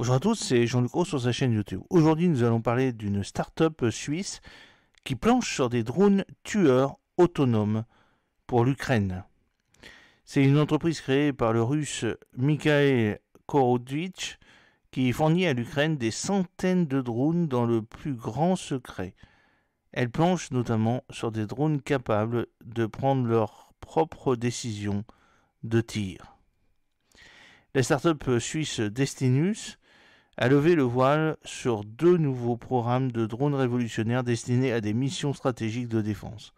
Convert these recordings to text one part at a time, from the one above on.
Bonjour à tous, c'est Jean-Luc sur sa chaîne YouTube. Aujourd'hui, nous allons parler d'une start-up suisse qui planche sur des drones tueurs autonomes pour l'Ukraine. C'est une entreprise créée par le russe Mikhail Korodvich qui fournit à l'Ukraine des centaines de drones dans le plus grand secret. Elle planche notamment sur des drones capables de prendre leurs propres décisions de tir. La start-up suisse Destinus a levé le voile sur deux nouveaux programmes de drones révolutionnaires destinés à des missions stratégiques de défense.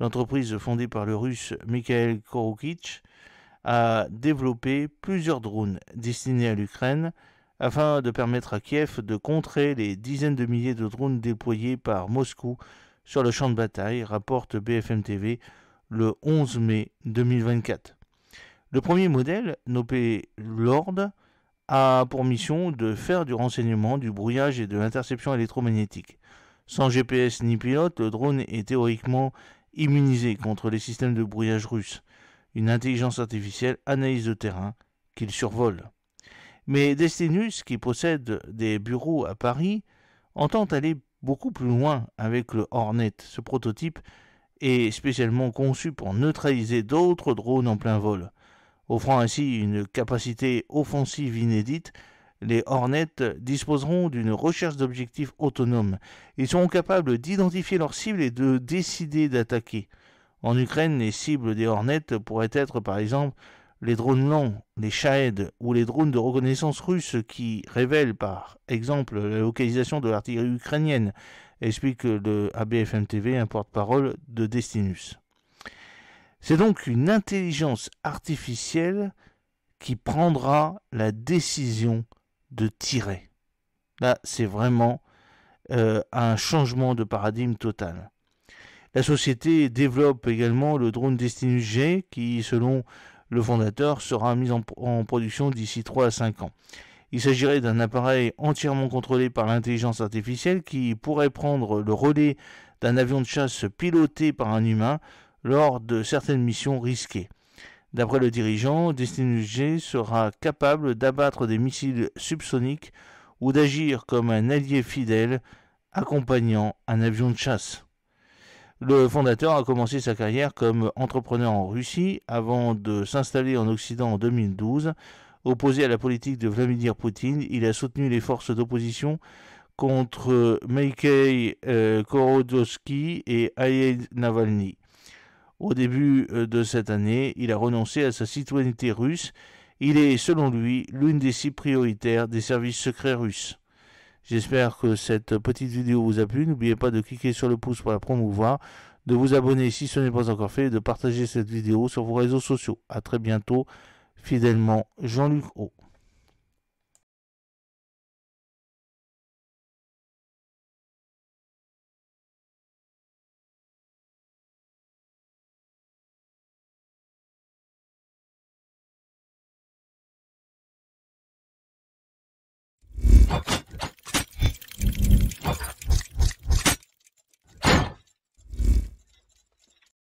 L'entreprise fondée par le russe Mikhail Korukich a développé plusieurs drones destinés à l'Ukraine afin de permettre à Kiev de contrer les dizaines de milliers de drones déployés par Moscou sur le champ de bataille, rapporte BFM TV le 11 mai 2024. Le premier modèle, nommé Lord, a pour mission de faire du renseignement, du brouillage et de l'interception électromagnétique. Sans GPS ni pilote, le drone est théoriquement immunisé contre les systèmes de brouillage russes. Une intelligence artificielle analyse le terrain qu'il survole. Mais Destinus, qui possède des bureaux à Paris, entend aller beaucoup plus loin avec le Hornet. Ce prototype est spécialement conçu pour neutraliser d'autres drones en plein vol. Offrant ainsi une capacité offensive inédite, les Hornets disposeront d'une recherche d'objectifs autonomes. Ils seront capables d'identifier leurs cibles et de décider d'attaquer. En Ukraine, les cibles des Hornets pourraient être par exemple les drones lents, les Shahed ou les drones de reconnaissance russes qui révèlent par exemple la localisation de l'artillerie ukrainienne, explique le ABFM TV, un porte-parole de Destinus. C'est donc une intelligence artificielle qui prendra la décision de tirer. Là, c'est vraiment euh, un changement de paradigme total. La société développe également le drone Destiny G qui, selon le fondateur, sera mis en, en production d'ici 3 à 5 ans. Il s'agirait d'un appareil entièrement contrôlé par l'intelligence artificielle qui pourrait prendre le relais d'un avion de chasse piloté par un humain lors de certaines missions risquées. D'après le dirigeant, Destiny G sera capable d'abattre des missiles subsoniques ou d'agir comme un allié fidèle accompagnant un avion de chasse. Le fondateur a commencé sa carrière comme entrepreneur en Russie avant de s'installer en Occident en 2012. Opposé à la politique de Vladimir Poutine, il a soutenu les forces d'opposition contre Mikhail euh, Khodorkovsky et Alexei Navalny. Au début euh, de cette année, il a renoncé à sa citoyenneté russe. Il est, selon lui, l'une des six prioritaires des services secrets russes. J'espère que cette petite vidéo vous a plu. N'oubliez pas de cliquer sur le pouce pour la promouvoir, de vous abonner si ce n'est pas encore fait et de partager cette vidéo sur vos réseaux sociaux. À très bientôt. Fidèlement, Jean-Luc O.